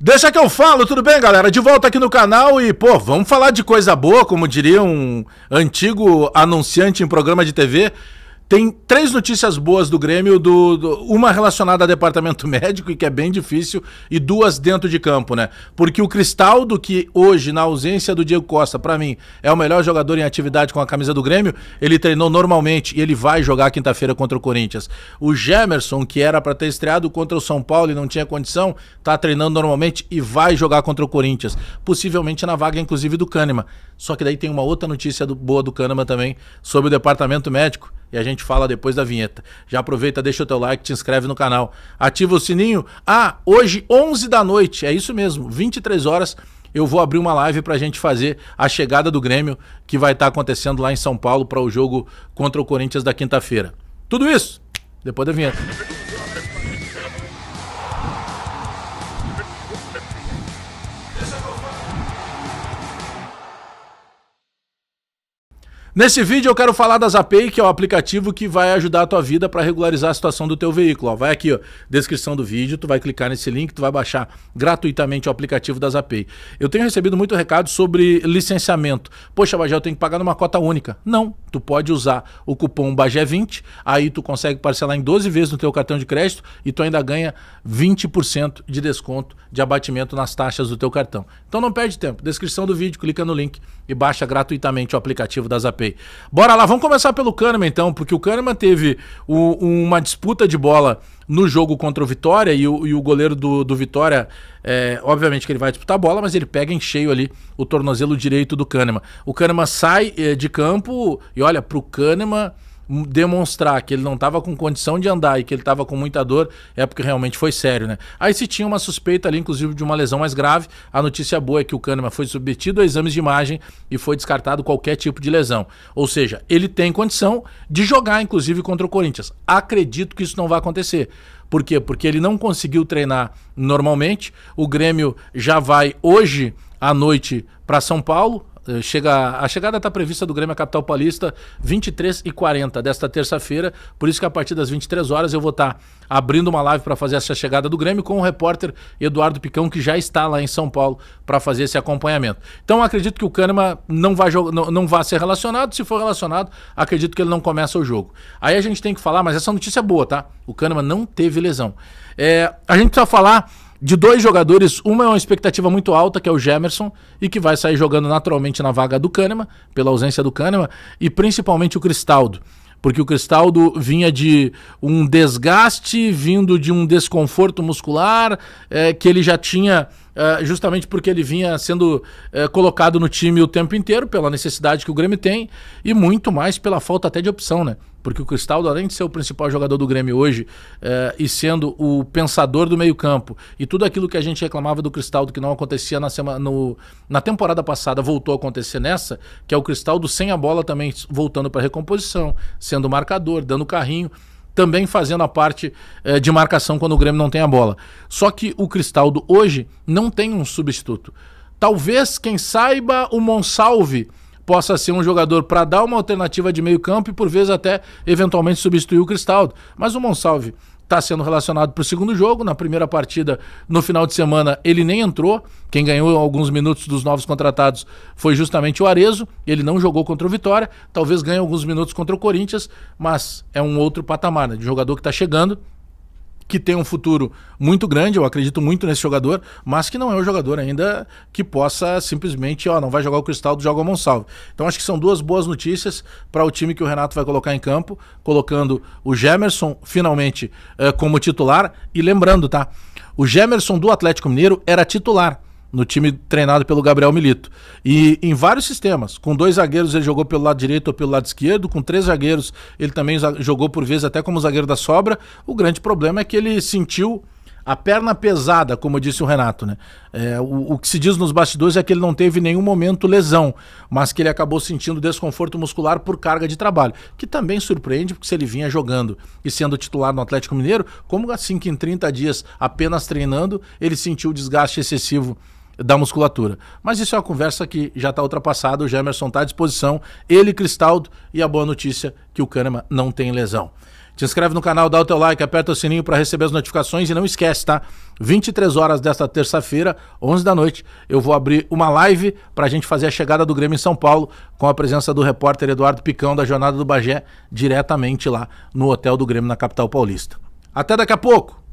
Deixa que eu falo, tudo bem, galera? De volta aqui no canal e, pô, vamos falar de coisa boa, como diria um antigo anunciante em programa de TV. Tem três notícias boas do Grêmio, do, do, uma relacionada a departamento médico, e que é bem difícil, e duas dentro de campo, né? Porque o Cristaldo, que hoje, na ausência do Diego Costa, para mim, é o melhor jogador em atividade com a camisa do Grêmio, ele treinou normalmente e ele vai jogar quinta-feira contra o Corinthians. O Gemerson, que era para ter estreado contra o São Paulo e não tinha condição, tá treinando normalmente e vai jogar contra o Corinthians. Possivelmente na vaga, inclusive, do Kahneman. Só que daí tem uma outra notícia do, boa do Kahneman também, sobre o departamento médico e a gente fala depois da vinheta. Já aproveita, deixa o teu like, te inscreve no canal, ativa o sininho. Ah, hoje 11 da noite, é isso mesmo, 23 horas eu vou abrir uma live para a gente fazer a chegada do Grêmio que vai estar tá acontecendo lá em São Paulo para o jogo contra o Corinthians da quinta-feira. Tudo isso depois da vinheta. Nesse vídeo eu quero falar da Zapay, que é o aplicativo que vai ajudar a tua vida para regularizar a situação do teu veículo. Ó, vai aqui, ó, descrição do vídeo, tu vai clicar nesse link, tu vai baixar gratuitamente o aplicativo da Zapay. Eu tenho recebido muito recado sobre licenciamento. Poxa, Bajé, eu tenho que pagar numa cota única. Não, Tu pode usar o cupom BAGÉ20, aí tu consegue parcelar em 12 vezes no teu cartão de crédito e tu ainda ganha 20% de desconto de abatimento nas taxas do teu cartão. Então não perde tempo. Descrição do vídeo, clica no link e baixa gratuitamente o aplicativo da Zapay. Bora lá, vamos começar pelo Kahneman então, porque o Kahneman teve o, uma disputa de bola no jogo contra o Vitória e o, e o goleiro do, do Vitória, é, obviamente que ele vai disputar a bola, mas ele pega em cheio ali o tornozelo direito do Kahneman. O Kahneman sai é, de campo e olha, para o Kahneman demonstrar que ele não estava com condição de andar e que ele estava com muita dor, é porque realmente foi sério, né? Aí se tinha uma suspeita ali, inclusive, de uma lesão mais grave. A notícia boa é que o Kahneman foi submetido a exames de imagem e foi descartado qualquer tipo de lesão. Ou seja, ele tem condição de jogar, inclusive, contra o Corinthians. Acredito que isso não vai acontecer. Por quê? Porque ele não conseguiu treinar normalmente. O Grêmio já vai hoje à noite para São Paulo, eh, chega, a chegada está prevista do Grêmio à Capital Paulista 23 e 40 desta terça-feira, por isso que a partir das 23 horas eu vou estar tá abrindo uma live para fazer essa chegada do Grêmio com o repórter Eduardo Picão, que já está lá em São Paulo para fazer esse acompanhamento. Então acredito que o Kahneman não vai, não, não vai ser relacionado, se for relacionado, acredito que ele não começa o jogo. Aí a gente tem que falar, mas essa notícia é boa, tá? O Kahneman não teve lesão. É, a gente precisa falar de dois jogadores, uma é uma expectativa muito alta, que é o Gemerson, e que vai sair jogando naturalmente na vaga do Kahneman, pela ausência do Kahneman, e principalmente o Cristaldo. Porque o Cristaldo vinha de um desgaste, vindo de um desconforto muscular, é, que ele já tinha ah, justamente porque ele vinha sendo eh, colocado no time o tempo inteiro, pela necessidade que o Grêmio tem, e muito mais pela falta até de opção, né? Porque o Cristaldo, além de ser o principal jogador do Grêmio hoje eh, e sendo o pensador do meio-campo, e tudo aquilo que a gente reclamava do Cristaldo que não acontecia na, semana, no, na temporada passada voltou a acontecer nessa, que é o Cristaldo sem a bola também voltando para recomposição, sendo marcador, dando carrinho também fazendo a parte eh, de marcação quando o Grêmio não tem a bola. Só que o Cristaldo hoje não tem um substituto. Talvez, quem saiba, o Monsalve possa ser um jogador para dar uma alternativa de meio campo e por vezes até eventualmente substituir o Cristaldo. Mas o Monsalve está sendo relacionado para o segundo jogo. Na primeira partida, no final de semana, ele nem entrou. Quem ganhou alguns minutos dos novos contratados foi justamente o Arezo. Ele não jogou contra o Vitória. Talvez ganhe alguns minutos contra o Corinthians, mas é um outro patamar né, de jogador que está chegando que tem um futuro muito grande, eu acredito muito nesse jogador, mas que não é um jogador ainda que possa simplesmente, ó, não vai jogar o do jogo o Monsalve. Então acho que são duas boas notícias para o time que o Renato vai colocar em campo, colocando o Gemerson finalmente eh, como titular. E lembrando, tá? O Gemerson do Atlético Mineiro era titular no time treinado pelo Gabriel Milito. E em vários sistemas. Com dois zagueiros ele jogou pelo lado direito ou pelo lado esquerdo, com três zagueiros ele também jogou por vezes até como zagueiro da sobra. O grande problema é que ele sentiu a perna pesada, como disse o Renato, né? É, o, o, que se diz nos bastidores é que ele não teve nenhum momento lesão, mas que ele acabou sentindo desconforto muscular por carga de trabalho, que também surpreende, porque se ele vinha jogando e sendo titular no Atlético Mineiro, como assim que em 30 dias apenas treinando, ele sentiu desgaste excessivo da musculatura. Mas isso é uma conversa que já está ultrapassada, o Jamerson está à disposição, ele, Cristaldo, e a boa notícia que o Kahneman não tem lesão. Te inscreve no canal, dá o teu like, aperta o sininho para receber as notificações e não esquece, tá? 23 horas desta terça-feira, 11 da noite, eu vou abrir uma live para a gente fazer a chegada do Grêmio em São Paulo com a presença do repórter Eduardo Picão da Jornada do Bagé diretamente lá no Hotel do Grêmio na capital paulista. Até daqui a pouco!